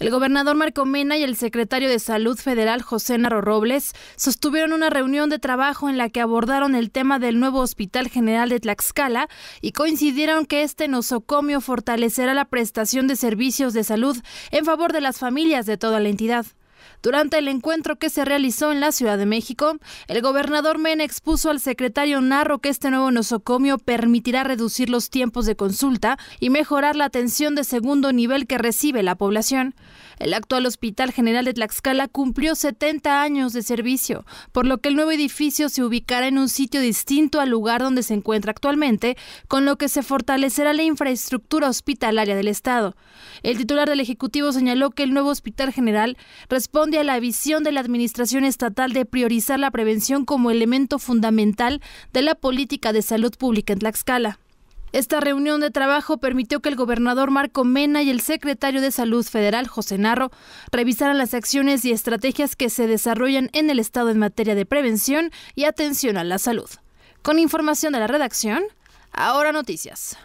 El gobernador Marco Mena y el secretario de Salud Federal José Narro Robles sostuvieron una reunión de trabajo en la que abordaron el tema del nuevo Hospital General de Tlaxcala y coincidieron que este nosocomio fortalecerá la prestación de servicios de salud en favor de las familias de toda la entidad. Durante el encuentro que se realizó en la Ciudad de México, el gobernador Mena expuso al secretario Narro que este nuevo nosocomio permitirá reducir los tiempos de consulta y mejorar la atención de segundo nivel que recibe la población. El actual Hospital General de Tlaxcala cumplió 70 años de servicio, por lo que el nuevo edificio se ubicará en un sitio distinto al lugar donde se encuentra actualmente, con lo que se fortalecerá la infraestructura hospitalaria del Estado. El titular del Ejecutivo señaló que el nuevo Hospital General responde a la visión de la Administración Estatal de priorizar la prevención como elemento fundamental de la política de salud pública en Tlaxcala. Esta reunión de trabajo permitió que el gobernador Marco Mena y el secretario de Salud Federal, José Narro, revisaran las acciones y estrategias que se desarrollan en el Estado en materia de prevención y atención a la salud. Con información de la redacción, ahora noticias.